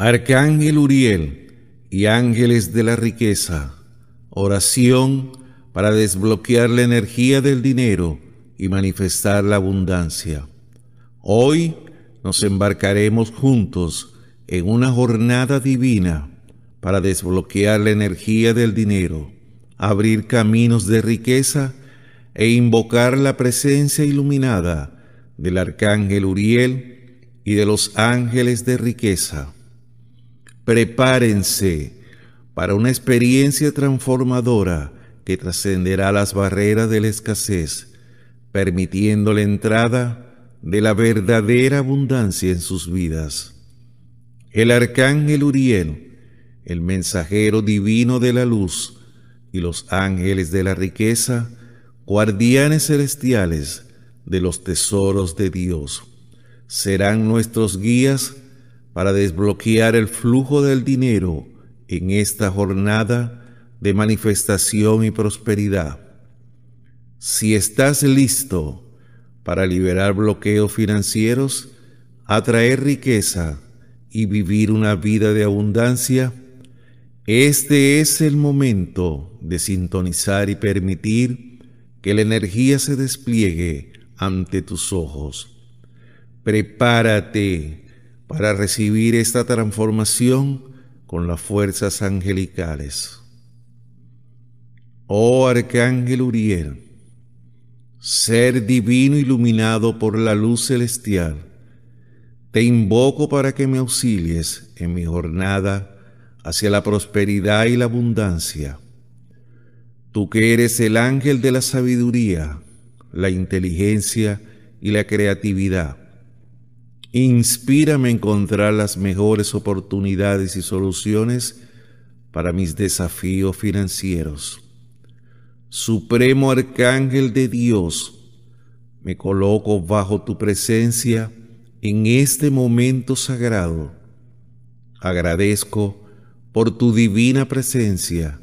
Arcángel Uriel y ángeles de la riqueza, oración para desbloquear la energía del dinero y manifestar la abundancia. Hoy nos embarcaremos juntos en una jornada divina para desbloquear la energía del dinero, abrir caminos de riqueza e invocar la presencia iluminada del arcángel Uriel y de los ángeles de riqueza. Prepárense para una experiencia transformadora que trascenderá las barreras de la escasez, permitiendo la entrada de la verdadera abundancia en sus vidas. El arcángel Uriel, el mensajero divino de la luz, y los ángeles de la riqueza, guardianes celestiales de los tesoros de Dios, serán nuestros guías para desbloquear el flujo del dinero en esta jornada de manifestación y prosperidad. Si estás listo para liberar bloqueos financieros, atraer riqueza y vivir una vida de abundancia, este es el momento de sintonizar y permitir que la energía se despliegue ante tus ojos. Prepárate para recibir esta transformación con las fuerzas angelicales. Oh Arcángel Uriel, ser divino iluminado por la luz celestial, te invoco para que me auxilies en mi jornada hacia la prosperidad y la abundancia. Tú que eres el ángel de la sabiduría, la inteligencia y la creatividad, Inspírame a encontrar las mejores oportunidades y soluciones para mis desafíos financieros. Supremo Arcángel de Dios, me coloco bajo tu presencia en este momento sagrado. Agradezco por tu divina presencia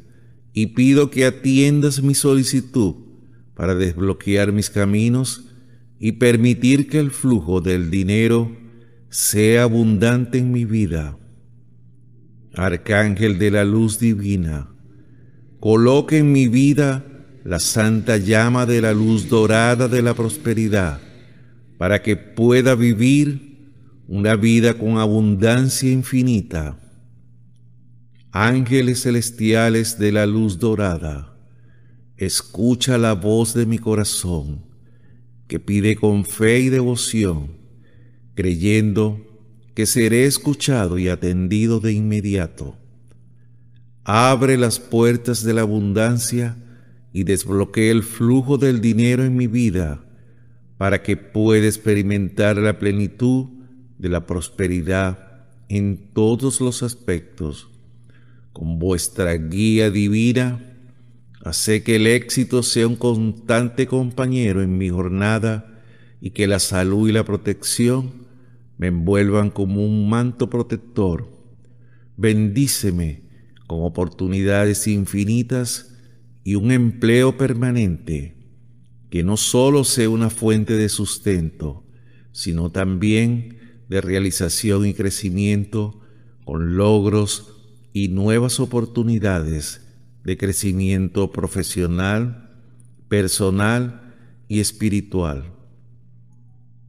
y pido que atiendas mi solicitud para desbloquear mis caminos y permitir que el flujo del dinero sea abundante en mi vida. Arcángel de la luz divina, coloque en mi vida la santa llama de la luz dorada de la prosperidad, para que pueda vivir una vida con abundancia infinita. Ángeles celestiales de la luz dorada, escucha la voz de mi corazón, que pide con fe y devoción creyendo que seré escuchado y atendido de inmediato. Abre las puertas de la abundancia y desbloquee el flujo del dinero en mi vida para que pueda experimentar la plenitud de la prosperidad en todos los aspectos. Con vuestra guía divina, hace que el éxito sea un constante compañero en mi jornada y que la salud y la protección me envuelvan como un manto protector. Bendíceme con oportunidades infinitas y un empleo permanente, que no solo sea una fuente de sustento, sino también de realización y crecimiento con logros y nuevas oportunidades de crecimiento profesional, personal y espiritual.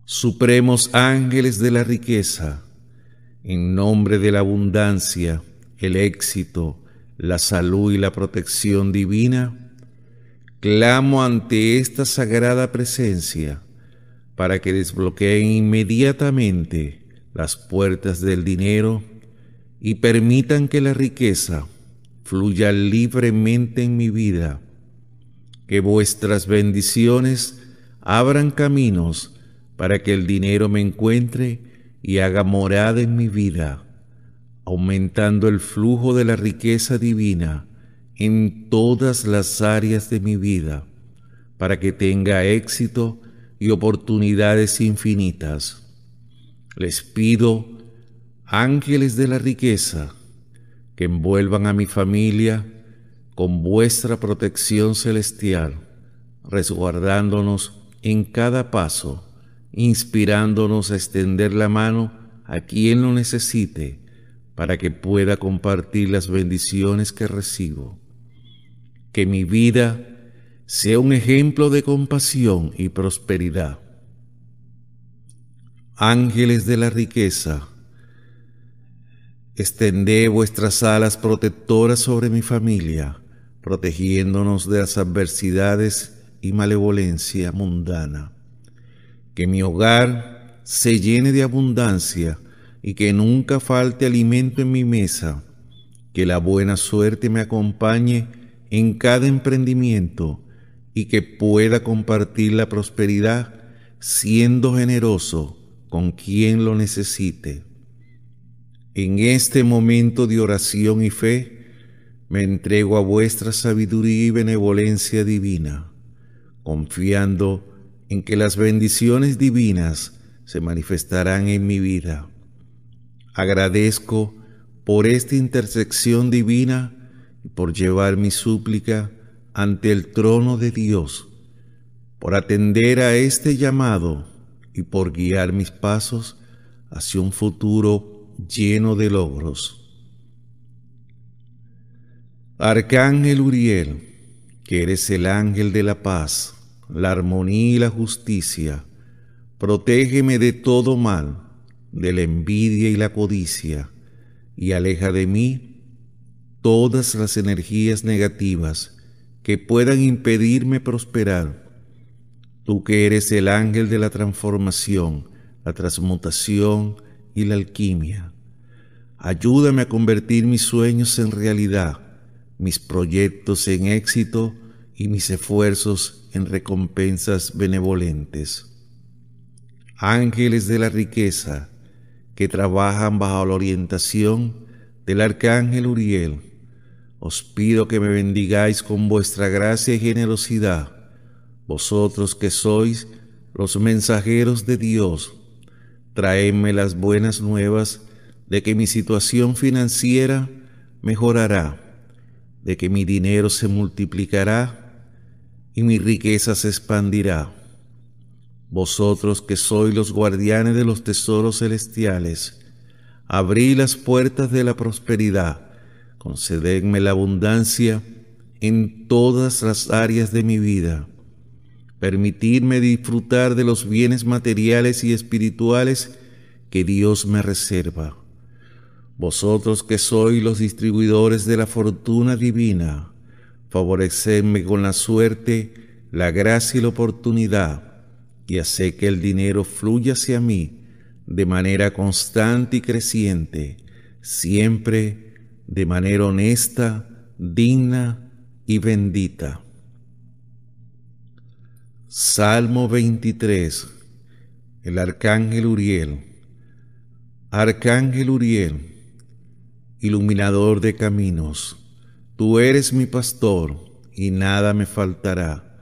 Supremos ángeles de la riqueza, en nombre de la abundancia, el éxito, la salud y la protección divina, clamo ante esta sagrada presencia para que desbloqueen inmediatamente las puertas del dinero y permitan que la riqueza fluya libremente en mi vida, que vuestras bendiciones abran caminos para que el dinero me encuentre y haga morada en mi vida, aumentando el flujo de la riqueza divina en todas las áreas de mi vida, para que tenga éxito y oportunidades infinitas. Les pido, ángeles de la riqueza, que envuelvan a mi familia con vuestra protección celestial, resguardándonos en cada paso inspirándonos a extender la mano a quien lo necesite para que pueda compartir las bendiciones que recibo. Que mi vida sea un ejemplo de compasión y prosperidad. Ángeles de la riqueza, extendé vuestras alas protectoras sobre mi familia, protegiéndonos de las adversidades y malevolencia mundana que mi hogar se llene de abundancia y que nunca falte alimento en mi mesa, que la buena suerte me acompañe en cada emprendimiento y que pueda compartir la prosperidad siendo generoso con quien lo necesite. En este momento de oración y fe, me entrego a vuestra sabiduría y benevolencia divina, confiando en que las bendiciones divinas se manifestarán en mi vida. Agradezco por esta intersección divina y por llevar mi súplica ante el trono de Dios, por atender a este llamado y por guiar mis pasos hacia un futuro lleno de logros. Arcángel Uriel, que eres el ángel de la paz, la armonía y la justicia. Protégeme de todo mal, de la envidia y la codicia, y aleja de mí todas las energías negativas que puedan impedirme prosperar. Tú que eres el ángel de la transformación, la transmutación y la alquimia. Ayúdame a convertir mis sueños en realidad, mis proyectos en éxito y mis esfuerzos recompensas benevolentes. Ángeles de la riqueza que trabajan bajo la orientación del arcángel Uriel, os pido que me bendigáis con vuestra gracia y generosidad, vosotros que sois los mensajeros de Dios. Traedme las buenas nuevas de que mi situación financiera mejorará, de que mi dinero se multiplicará y mi riqueza se expandirá. Vosotros que sois los guardianes de los tesoros celestiales, abrí las puertas de la prosperidad, concededme la abundancia en todas las áreas de mi vida. Permitidme disfrutar de los bienes materiales y espirituales que Dios me reserva. Vosotros que sois los distribuidores de la fortuna divina, favorecerme con la suerte, la gracia y la oportunidad, y hacer que el dinero fluya hacia mí de manera constante y creciente, siempre de manera honesta, digna y bendita. Salmo 23. El arcángel Uriel. Arcángel Uriel, iluminador de caminos Tú eres mi pastor y nada me faltará.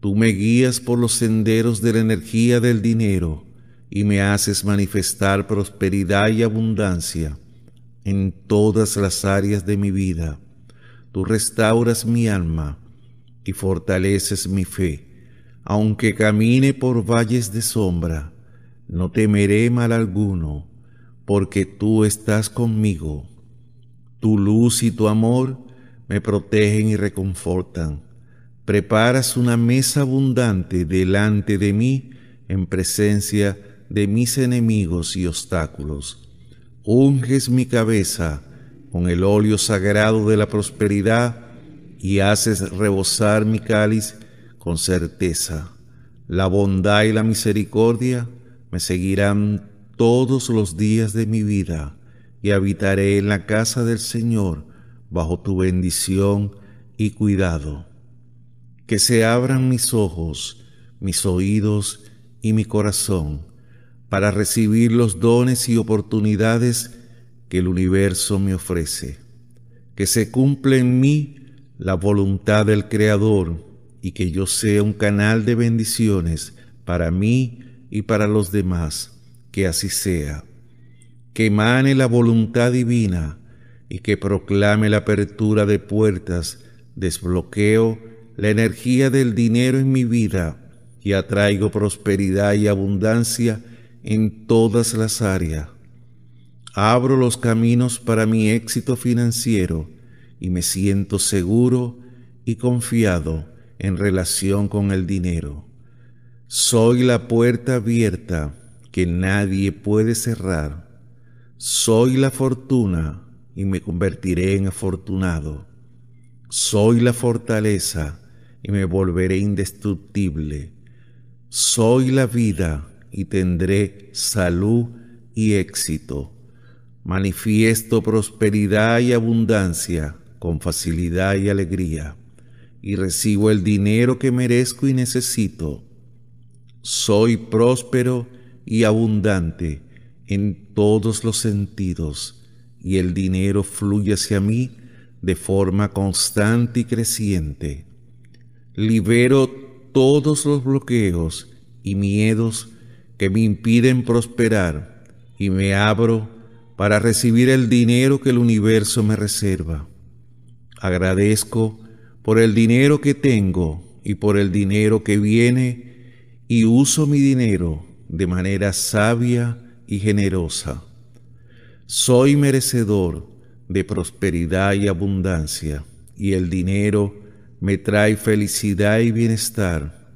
Tú me guías por los senderos de la energía del dinero y me haces manifestar prosperidad y abundancia en todas las áreas de mi vida. Tú restauras mi alma y fortaleces mi fe. Aunque camine por valles de sombra, no temeré mal alguno, porque tú estás conmigo. Tu luz y tu amor me protegen y reconfortan. Preparas una mesa abundante delante de mí en presencia de mis enemigos y obstáculos. Unges mi cabeza con el óleo sagrado de la prosperidad y haces rebosar mi cáliz con certeza. La bondad y la misericordia me seguirán todos los días de mi vida y habitaré en la casa del Señor bajo tu bendición y cuidado. Que se abran mis ojos, mis oídos y mi corazón para recibir los dones y oportunidades que el universo me ofrece. Que se cumpla en mí la voluntad del Creador y que yo sea un canal de bendiciones para mí y para los demás. Que así sea. Que emane la voluntad divina y que proclame la apertura de puertas, desbloqueo la energía del dinero en mi vida y atraigo prosperidad y abundancia en todas las áreas. Abro los caminos para mi éxito financiero y me siento seguro y confiado en relación con el dinero. Soy la puerta abierta que nadie puede cerrar. Soy la fortuna y me convertiré en afortunado. Soy la fortaleza y me volveré indestructible. Soy la vida y tendré salud y éxito. Manifiesto prosperidad y abundancia con facilidad y alegría, y recibo el dinero que merezco y necesito. Soy próspero y abundante en todos los sentidos y el dinero fluye hacia mí de forma constante y creciente. Libero todos los bloqueos y miedos que me impiden prosperar y me abro para recibir el dinero que el universo me reserva. Agradezco por el dinero que tengo y por el dinero que viene y uso mi dinero de manera sabia y generosa soy merecedor de prosperidad y abundancia, y el dinero me trae felicidad y bienestar.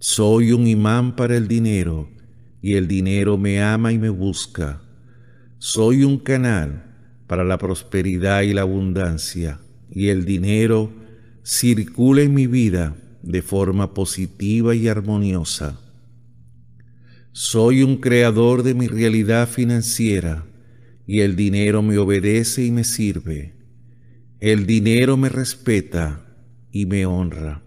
Soy un imán para el dinero, y el dinero me ama y me busca. Soy un canal para la prosperidad y la abundancia, y el dinero circula en mi vida de forma positiva y armoniosa. Soy un creador de mi realidad financiera y el dinero me obedece y me sirve. El dinero me respeta y me honra.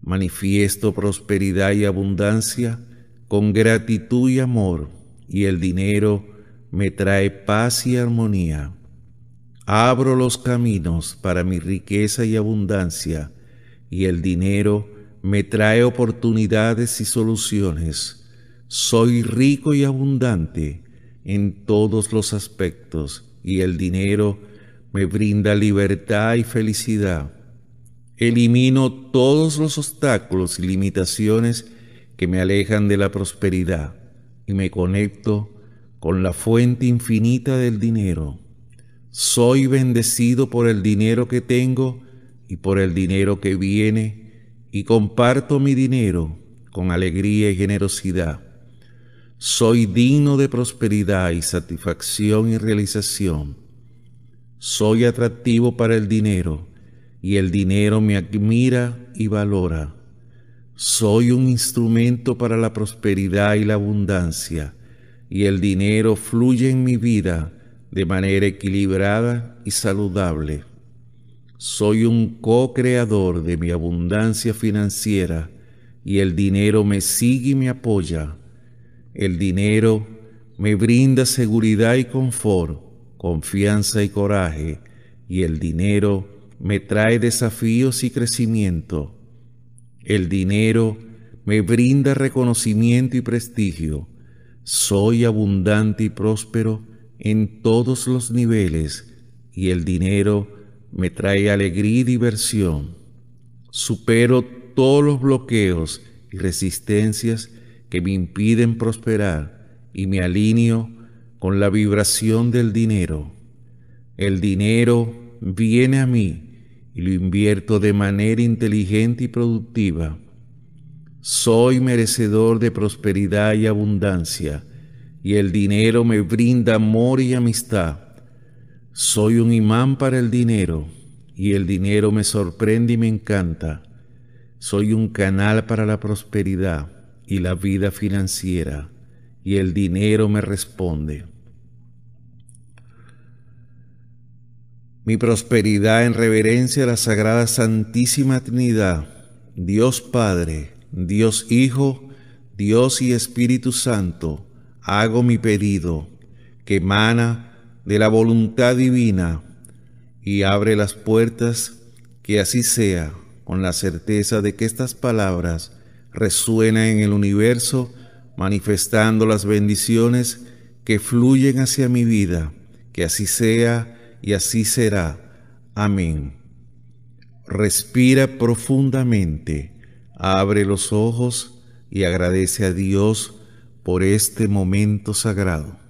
Manifiesto prosperidad y abundancia con gratitud y amor, y el dinero me trae paz y armonía. Abro los caminos para mi riqueza y abundancia, y el dinero me trae oportunidades y soluciones. Soy rico y abundante en todos los aspectos y el dinero me brinda libertad y felicidad. Elimino todos los obstáculos y limitaciones que me alejan de la prosperidad y me conecto con la fuente infinita del dinero. Soy bendecido por el dinero que tengo y por el dinero que viene y comparto mi dinero con alegría y generosidad. Soy digno de prosperidad y satisfacción y realización. Soy atractivo para el dinero y el dinero me admira y valora. Soy un instrumento para la prosperidad y la abundancia y el dinero fluye en mi vida de manera equilibrada y saludable. Soy un co-creador de mi abundancia financiera y el dinero me sigue y me apoya el dinero me brinda seguridad y confort, confianza y coraje, y el dinero me trae desafíos y crecimiento. El dinero me brinda reconocimiento y prestigio. Soy abundante y próspero en todos los niveles y el dinero me trae alegría y diversión. Supero todos los bloqueos y resistencias que me impiden prosperar y me alineo con la vibración del dinero. El dinero viene a mí y lo invierto de manera inteligente y productiva. Soy merecedor de prosperidad y abundancia y el dinero me brinda amor y amistad. Soy un imán para el dinero y el dinero me sorprende y me encanta. Soy un canal para la prosperidad y la vida financiera y el dinero me responde. Mi prosperidad en reverencia a la Sagrada Santísima Trinidad, Dios Padre, Dios Hijo, Dios y Espíritu Santo, hago mi pedido, que emana de la voluntad divina y abre las puertas, que así sea, con la certeza de que estas palabras resuena en el universo, manifestando las bendiciones que fluyen hacia mi vida. Que así sea y así será. Amén. Respira profundamente, abre los ojos y agradece a Dios por este momento sagrado.